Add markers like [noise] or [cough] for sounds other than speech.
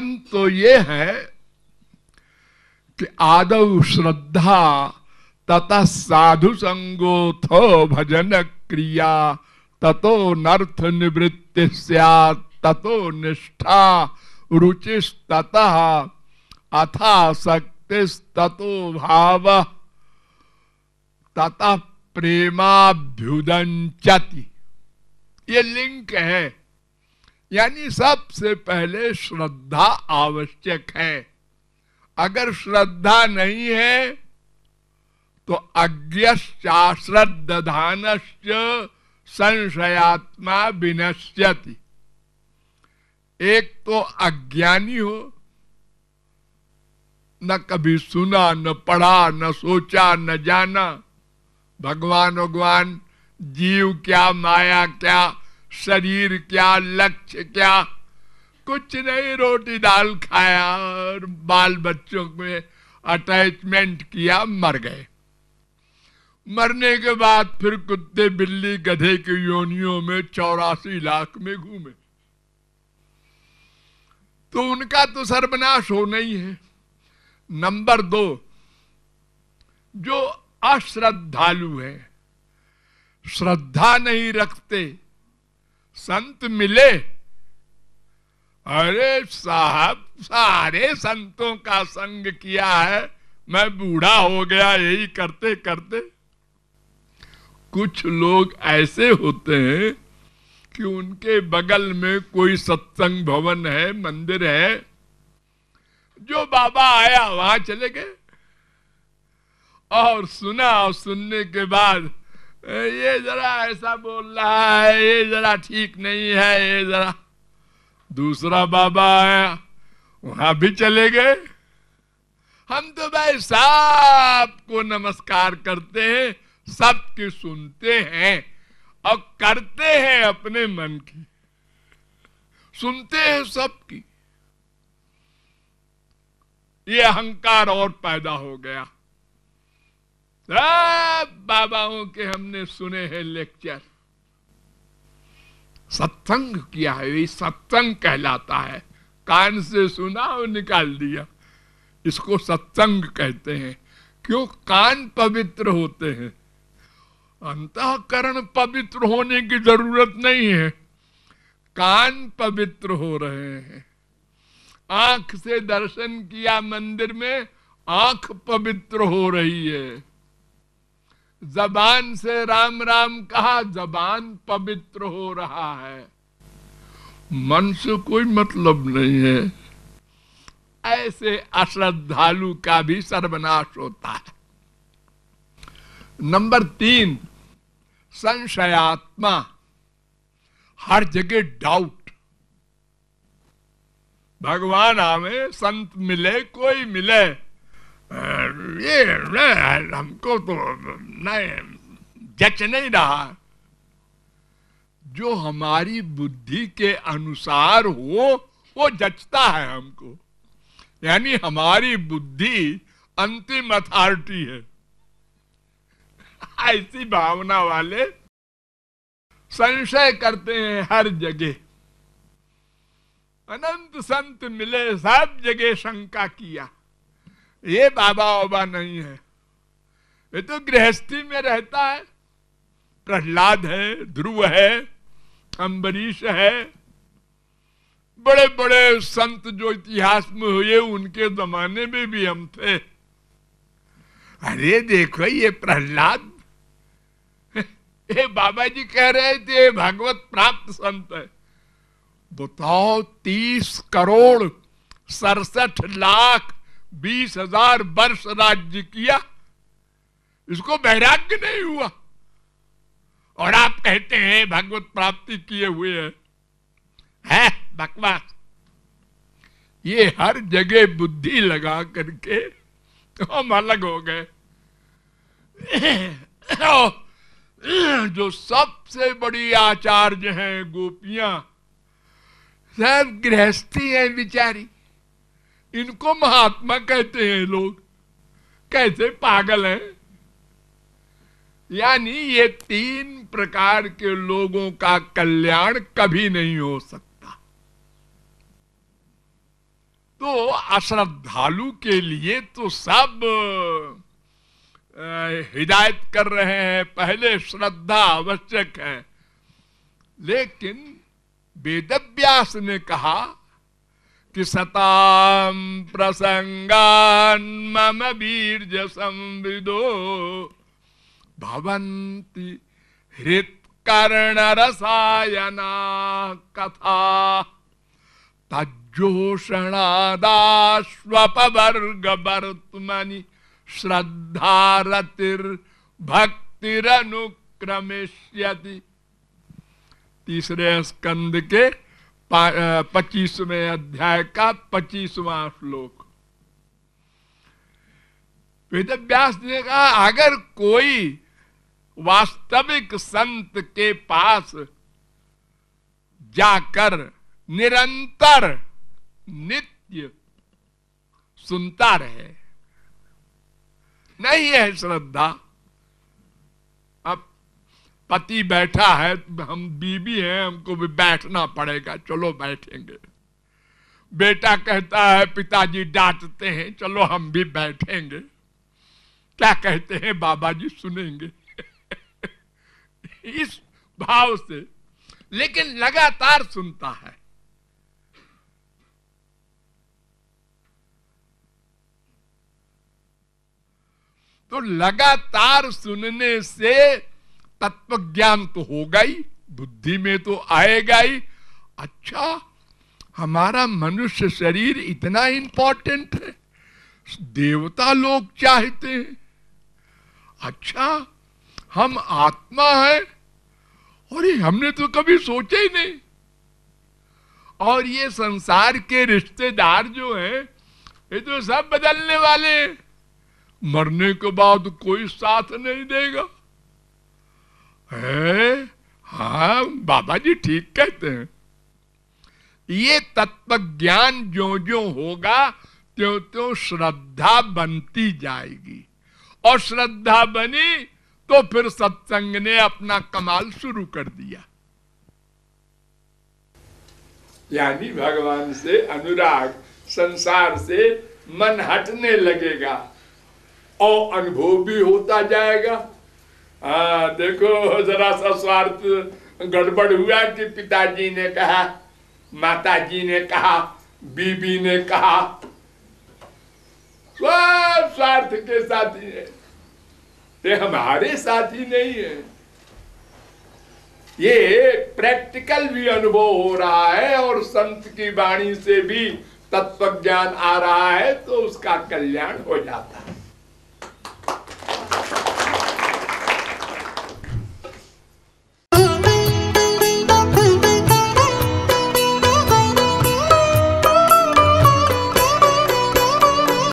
नियम तो ये है कि आदव श्रद्धा तथा साधु संगोथो भजन क्रिया ततो नर्थ निवृत्ति ततो निष्ठा रुचिस्ततः अथा शक्तिस्ततो भाव तथा प्रेमाभ्युदंचति ये लिंक है यानी सबसे पहले श्रद्धा आवश्यक है अगर श्रद्धा नहीं है तो अज्ञाश्रद्धान संशयात्मा विनश्यति एक तो अज्ञानी हो न कभी सुना न पढ़ा न सोचा न जाना भगवान भगवान जीव क्या माया क्या शरीर क्या लक्ष्य क्या कुछ नहीं रोटी दाल खाया और बाल बच्चों में अटैचमेंट किया मर गए मरने के बाद फिर कुत्ते बिल्ली गधे की योनियों में चौरासी लाख में घूमे तो उनका तो सर्वनाश हो नहीं है नंबर दो जो अश्रद्धालु है श्रद्धा नहीं रखते संत मिले अरे साहब सारे संतों का संग किया है मैं बूढ़ा हो गया यही करते करते कुछ लोग ऐसे होते हैं कि उनके बगल में कोई सत्संग भवन है मंदिर है जो बाबा आया वहां चले गए और सुना और सुनने के बाद ये जरा ऐसा बोल रहा है ये जरा ठीक नहीं है ये जरा दूसरा बाबा आया वहां भी चले गए हम तो भाई साहब को नमस्कार करते हैं सबकी सुनते हैं और करते हैं अपने मन की सुनते हैं सबकी ये अहंकार और पैदा हो गया सब बाबाओं के हमने सुने हैं लेक्चर सत्संग किया है ये सत्संग कहलाता है कान से सुना और निकाल दिया इसको सत्संग कहते हैं क्यों कान पवित्र होते हैं अंतकरण पवित्र होने की जरूरत नहीं है कान पवित्र हो रहे हैं आंख से दर्शन किया मंदिर में आंख पवित्र हो रही है जबान से राम राम कहा जबान पवित्र हो रहा है मन से कोई मतलब नहीं है ऐसे अश्रद्धालु का भी सर्वनाश होता है नंबर तीन संशयात्मा हर जगह डाउट भगवान आवे संत मिले कोई मिले ये हमको तो नहीं जच नहीं रहा जो हमारी बुद्धि के अनुसार हो वो जचता है हमको यानी हमारी बुद्धि अंतिम अथॉरिटी है [laughs] ऐसी भावना वाले संशय करते हैं हर जगह अनंत संत मिले सब जगह शंका किया ये बाबा ओबा नहीं है ये तो गृहस्थी में रहता है प्रहलाद है ध्रुव है अम्बरीश है बड़े बड़े संत जो इतिहास में हुए उनके जमाने में भी हम थे अरे देखो ये प्रहलाद [laughs] ये बाबा जी कह रहे थे भागवत प्राप्त संत है बताओ तीस करोड़ सड़सठ लाख बीस हजार वर्ष राज्य किया इसको वैराग्य नहीं हुआ और आप कहते हैं भगवत प्राप्ति किए हुए हैं है बकवास ये हर जगह बुद्धि लगा करके तो हम अलग हो गए तो, जो सबसे बड़ी आचार्य हैं गोपियां सब गृहस्थी हैं बिचारी इनको महात्मा कहते हैं लोग कैसे पागल हैं यानी ये तीन प्रकार के लोगों का कल्याण कभी नहीं हो सकता तो अश्रद्धालु के लिए तो सब हिदायत कर रहे हैं पहले श्रद्धा आवश्यक है लेकिन वेदव्यास ने कहा कि सताम प्रसंगान मम वीर संविदो हृत कर्ण रसायना कथा तजोषणादाश्वपवर्ग तज्जोषणादाश्वपवर्ग श्रद्धारतिर श्रद्धारतिर्भक्तिरनुक्रमिष्यति तीसरे स्कंद के पच्चीसवें अध्याय का पच्चीसवा श्लोक वेद व्यास ने कहा अगर कोई वास्तविक संत के पास जाकर निरंतर नित्य सुनता रहे नहीं है श्रद्धा पति बैठा है हम बीबी हैं हमको भी बैठना पड़ेगा चलो बैठेंगे बेटा कहता है पिताजी डांटते हैं चलो हम भी बैठेंगे क्या कहते हैं बाबा जी सुनेंगे [laughs] इस भाव से लेकिन लगातार सुनता है तो लगातार सुनने से तत्व ज्ञान तो होगा ही बुद्धि में तो आएगा ही अच्छा हमारा मनुष्य शरीर इतना इंपॉर्टेंट है देवता लोग चाहते हैं अच्छा हम आत्मा है ये हमने तो कभी सोचा ही नहीं और ये संसार के रिश्तेदार जो है ये तो सब बदलने वाले मरने के बाद कोई साथ नहीं देगा हा हाँ बाबा जी ठीक कहते हैं ये तत्व ज्ञान जो जो होगा त्यों त्यों श्रद्धा बनती जाएगी और श्रद्धा बनी तो फिर सत्संग ने अपना कमाल शुरू कर दिया यानी भगवान से अनुराग संसार से मन हटने लगेगा और अनुभव भी होता जाएगा आ, देखो जरा सा स्वार्थ गड़बड़ हुआ कि पिताजी ने कहा माताजी ने कहा बीबी ने कहा सब स्वार्थ के साथी है ये हमारे साथी नहीं है ये प्रैक्टिकल भी अनुभव हो रहा है और संत की वाणी से भी तत्व ज्ञान आ रहा है तो उसका कल्याण हो जाता है